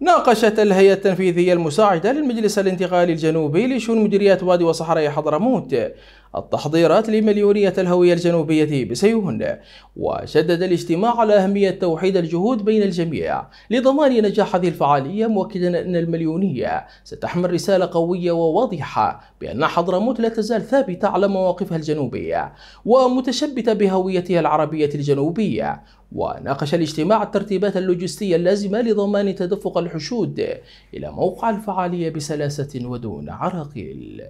ناقشت الهيئة التنفيذية المساعدة للمجلس الانتقالي الجنوبي لشؤون مديريات وادي وصحراء حضرموت التحضيرات لمليونية الهوية الجنوبية بسيوهن وشدد الاجتماع على أهمية توحيد الجهود بين الجميع لضمان نجاح هذه الفعالية مؤكدا أن المليونية ستحمل رسالة قوية وواضحة بأن حضرموت لا تزال ثابتة على مواقفها الجنوبية ومتشبتة بهويتها العربية الجنوبية وناقش الاجتماع الترتيبات اللوجستية اللازمة لضمان تدفق الحشود إلى موقع الفعالية بسلاسة ودون عراقيل.